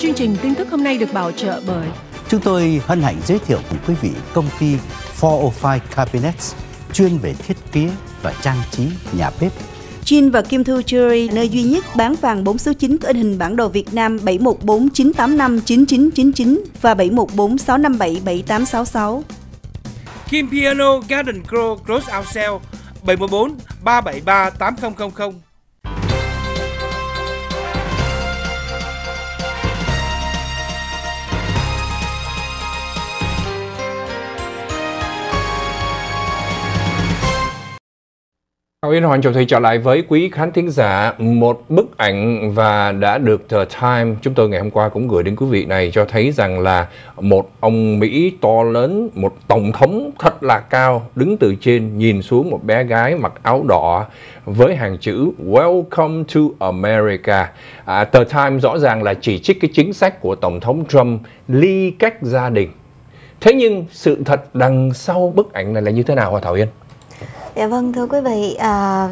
Chương trình tin tức hôm nay được bảo trợ bởi Chúng tôi hân hạnh giới thiệu cùng quý vị công ty 405 Cabinets chuyên về thiết kế và trang trí nhà bếp. Jin và Kim Thư Jewelry, nơi duy nhất bán vàng 4 số 9 có in hình bản đồ Việt Nam 7149859999 và 7146577866. Kim Piano Garden Grow Close Out Sale 714 373 8000 Cao Yến Hoàng chào thầy trở lại với quý khán thính giả một bức ảnh và đã được The Time chúng tôi ngày hôm qua cũng gửi đến quý vị này cho thấy rằng là một ông Mỹ to lớn, một tổng thống thật là cao đứng từ trên nhìn xuống một bé gái mặc áo đỏ với hàng chữ Welcome to America. À, The Time rõ ràng là chỉ trích cái chính sách của tổng thống Trump ly cách gia đình. Thế nhưng sự thật đằng sau bức ảnh này là như thế nào hả Thảo Yên? dạ vâng thưa quý vị à,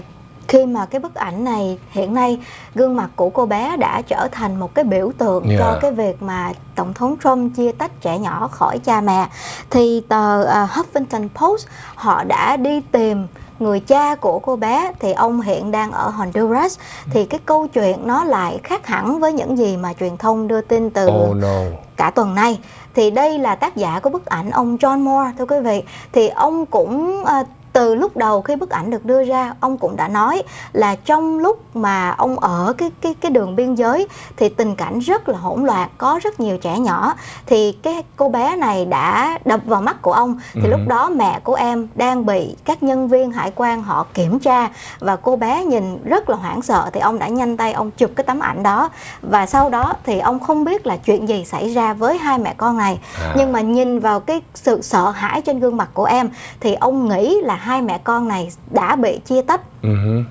khi mà cái bức ảnh này hiện nay gương mặt của cô bé đã trở thành một cái biểu tượng yeah. Dạ. cho cái việc mà tổng thống Trump chia tách trẻ nhỏ khỏi cha mẹ thì tờ uh, Huffington Post họ đã đi tìm người cha của cô bé thì ông hiện đang ở Honduras thì cái câu chuyện nó lại khác hẳn với những gì mà truyền thông đưa tin từ oh, no. cả tuần nay thì đây là tác giả của bức ảnh ông John Moore thưa quý vị thì ông cũng uh, từ lúc đầu khi bức ảnh được đưa ra ông cũng đã nói là trong lúc mà ông ở cái cái cái đường biên giới thì tình cảnh rất là hỗn loạn có rất nhiều trẻ nhỏ thì cái cô bé này đã đập vào mắt của ông thì ừ. lúc đó mẹ của em đang bị các nhân viên hải quan họ kiểm tra và cô bé nhìn rất là hoảng sợ thì ông đã nhanh tay ông chụp cái tấm ảnh đó và sau đó thì ông không biết là chuyện gì xảy ra với hai mẹ con này à. nhưng mà nhìn vào cái sự sợ hãi trên gương mặt của em thì ông nghĩ là hai mẹ con này đã bị chia tách uh-huh.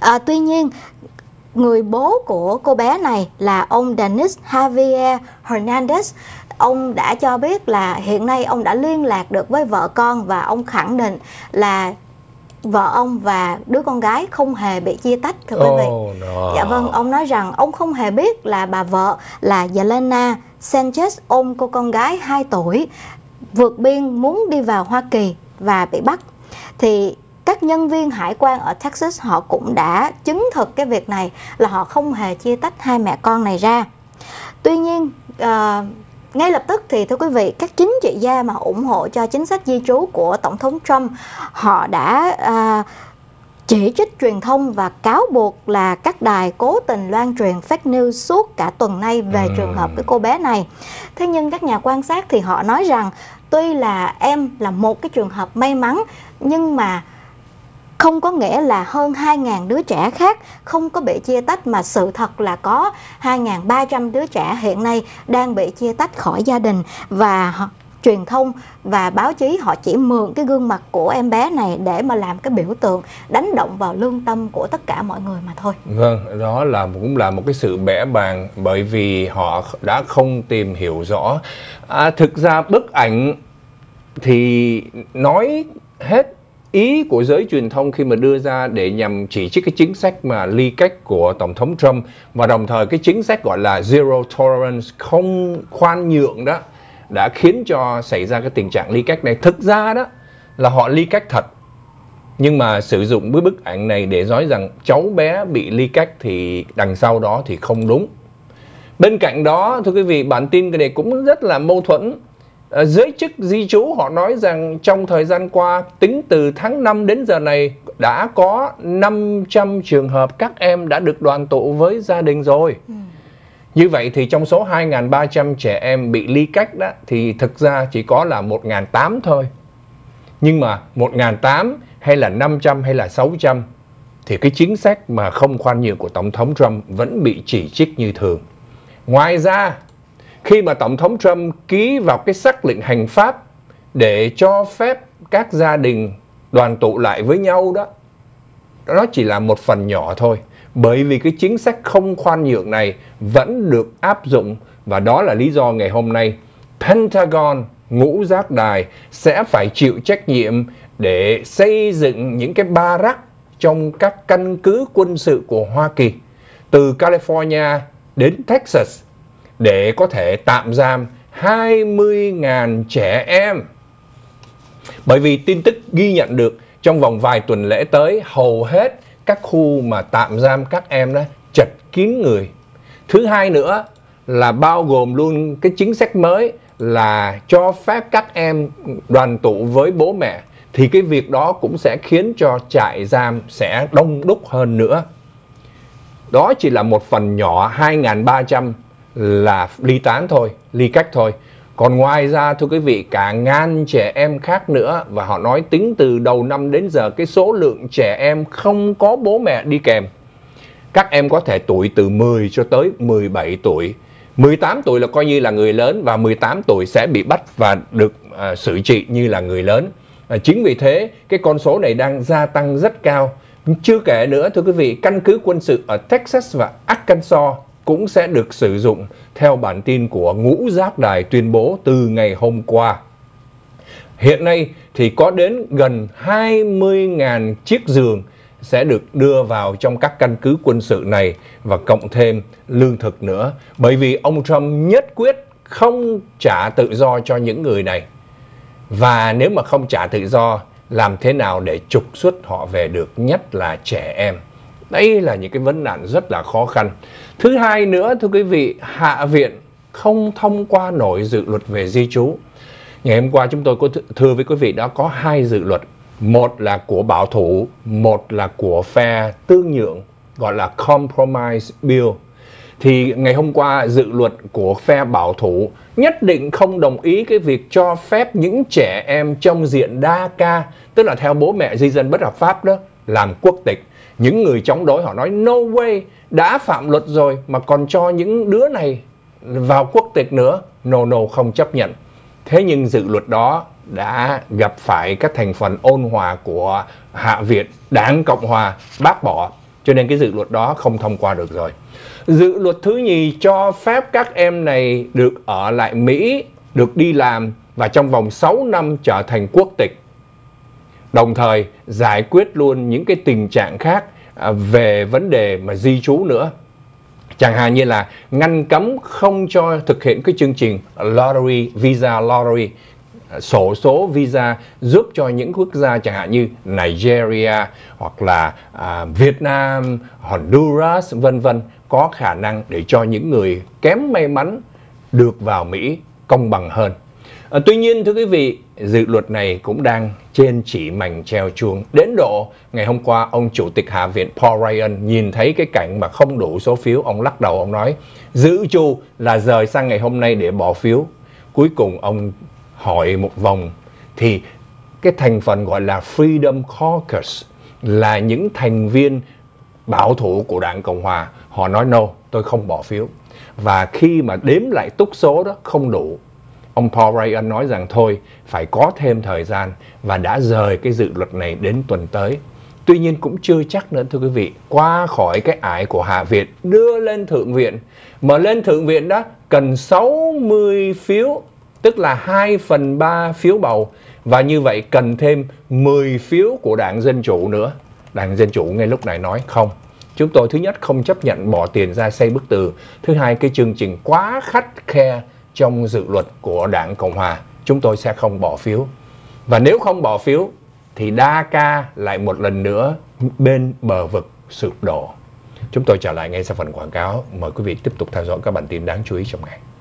à, tuy nhiên người bố của cô bé này là ông Dennis Javier Hernandez ông đã cho biết là hiện nay ông đã liên lạc được với vợ con và ông khẳng định là vợ ông và đứa con gái không hề bị chia tách thưa quý vị. Oh, no. Dạ vâng, ông nói rằng ông không hề biết là bà vợ là Yelena Sanchez ôm cô con gái 2 tuổi vượt biên muốn đi vào Hoa Kỳ và bị bắt thì các nhân viên hải quan ở Texas họ cũng đã chứng thực cái việc này là họ không hề chia tách hai mẹ con này ra. Tuy nhiên uh, ngay lập tức thì thưa quý vị các chính trị gia mà ủng hộ cho chính sách di trú của tổng thống Trump họ đã uh, chỉ trích truyền thông và cáo buộc là các đài cố tình loan truyền fake news suốt cả tuần nay về ừ. trường hợp cái cô bé này. Thế nhưng các nhà quan sát thì họ nói rằng tuy là em là một cái trường hợp may mắn nhưng mà không có nghĩa là hơn 2.000 đứa trẻ khác không có bị chia tách mà sự thật là có 2.300 đứa trẻ hiện nay đang bị chia tách khỏi gia đình và truyền thông và báo chí họ chỉ mượn cái gương mặt của em bé này để mà làm cái biểu tượng đánh động vào lương tâm của tất cả mọi người mà thôi. Vâng, đó là cũng là một cái sự bẽ bàng bởi vì họ đã không tìm hiểu rõ. À, thực ra bức ảnh thì nói hết ý của giới truyền thông khi mà đưa ra để nhằm chỉ trích cái chính sách mà ly cách của tổng thống Trump và đồng thời cái chính sách gọi là zero tolerance không khoan nhượng đó đã khiến cho xảy ra cái tình trạng ly cách này thực ra đó là họ ly cách thật nhưng mà sử dụng với bức ảnh này để nói rằng cháu bé bị ly cách thì đằng sau đó thì không đúng bên cạnh đó thưa quý vị bản tin cái này cũng rất là mâu thuẫn Ờ, giới chức di trú họ nói rằng trong thời gian qua, tính từ tháng 5 đến giờ này đã có 500 trường hợp các em đã được đoàn tụ với gia đình rồi. Ừ. Như vậy thì trong số 2.300 trẻ em bị ly cách đó thì thực ra chỉ có là 1.800 thôi. Nhưng mà 1.800 hay là 500 hay là 600 thì cái chính sách mà không khoan nhượng của Tổng thống Trump vẫn bị chỉ trích như thường. Ngoài ra, khi mà Tổng thống Trump ký vào cái xác lệnh hành pháp để cho phép các gia đình đoàn tụ lại với nhau đó, nó chỉ là một phần nhỏ thôi. Bởi vì cái chính sách không khoan nhượng này vẫn được áp dụng và đó là lý do ngày hôm nay Pentagon, ngũ giác đài sẽ phải chịu trách nhiệm để xây dựng những cái barrack trong các căn cứ quân sự của Hoa Kỳ từ California đến Texas để có thể tạm giam 20.000 trẻ em. Bởi vì tin tức ghi nhận được trong vòng vài tuần lễ tới hầu hết các khu mà tạm giam các em đó chật kín người. Thứ hai nữa là bao gồm luôn cái chính sách mới là cho phép các em đoàn tụ với bố mẹ thì cái việc đó cũng sẽ khiến cho trại giam sẽ đông đúc hơn nữa. Đó chỉ là một phần nhỏ 2.300 là ly tán thôi, ly cách thôi. Còn ngoài ra thưa quý vị cả ngàn trẻ em khác nữa và họ nói tính từ đầu năm đến giờ cái số lượng trẻ em không có bố mẹ đi kèm. Các em có thể tuổi từ 10 cho tới 17 tuổi. 18 tuổi là coi như là người lớn và 18 tuổi sẽ bị bắt và được à, xử trị như là người lớn. À, chính vì thế cái con số này đang gia tăng rất cao. Chưa kể nữa thưa quý vị, căn cứ quân sự ở Texas và Arkansas cũng sẽ được sử dụng theo bản tin của Ngũ Giác Đài tuyên bố từ ngày hôm qua. Hiện nay thì có đến gần 20.000 chiếc giường sẽ được đưa vào trong các căn cứ quân sự này và cộng thêm lương thực nữa. Bởi vì ông Trump nhất quyết không trả tự do cho những người này. Và nếu mà không trả tự do, làm thế nào để trục xuất họ về được, nhất là trẻ em. Đây là những cái vấn nạn rất là khó khăn. Thứ hai nữa thưa quý vị, Hạ viện không thông qua nổi dự luật về di trú. Ngày hôm qua chúng tôi có thưa với quý vị đã có hai dự luật. Một là của bảo thủ, một là của phe tương nhượng, gọi là Compromise Bill. Thì ngày hôm qua dự luật của phe bảo thủ nhất định không đồng ý cái việc cho phép những trẻ em trong diện đa ca, tức là theo bố mẹ di dân bất hợp pháp đó, làm quốc tịch những người chống đối họ nói no way đã phạm luật rồi mà còn cho những đứa này vào quốc tịch nữa no no không chấp nhận thế nhưng dự luật đó đã gặp phải các thành phần ôn hòa của hạ viện đảng cộng hòa bác bỏ cho nên cái dự luật đó không thông qua được rồi dự luật thứ nhì cho phép các em này được ở lại mỹ được đi làm và trong vòng 6 năm trở thành quốc tịch đồng thời giải quyết luôn những cái tình trạng khác à, về vấn đề mà di trú nữa chẳng hạn như là ngăn cấm không cho thực hiện cái chương trình lottery visa lottery à, sổ số visa giúp cho những quốc gia chẳng hạn như Nigeria hoặc là à, Việt Nam, Honduras vân vân có khả năng để cho những người kém may mắn được vào Mỹ công bằng hơn. À, tuy nhiên thưa quý vị, dự luật này cũng đang trên chỉ mảnh treo chuông. Đến độ ngày hôm qua ông chủ tịch Hạ viện Paul Ryan nhìn thấy cái cảnh mà không đủ số phiếu, ông lắc đầu ông nói giữ chu là rời sang ngày hôm nay để bỏ phiếu. Cuối cùng ông hỏi một vòng thì cái thành phần gọi là Freedom Caucus là những thành viên bảo thủ của đảng Cộng Hòa. Họ nói no, tôi không bỏ phiếu. Và khi mà đếm lại túc số đó không đủ ông Paul Ryan nói rằng thôi phải có thêm thời gian và đã rời cái dự luật này đến tuần tới. Tuy nhiên cũng chưa chắc nữa thưa quý vị, qua khỏi cái ải của Hạ Viện đưa lên Thượng Viện. Mà lên Thượng Viện đó cần 60 phiếu, tức là 2 phần 3 phiếu bầu. Và như vậy cần thêm 10 phiếu của đảng Dân Chủ nữa. Đảng Dân Chủ ngay lúc này nói không, chúng tôi thứ nhất không chấp nhận bỏ tiền ra xây bức tường thứ hai cái chương trình quá khắt khe trong dự luật của Đảng Cộng Hòa, chúng tôi sẽ không bỏ phiếu. Và nếu không bỏ phiếu thì ca lại một lần nữa bên bờ vực sụp đổ. Chúng tôi trở lại ngay sau phần quảng cáo. Mời quý vị tiếp tục theo dõi các bản tin đáng chú ý trong ngày.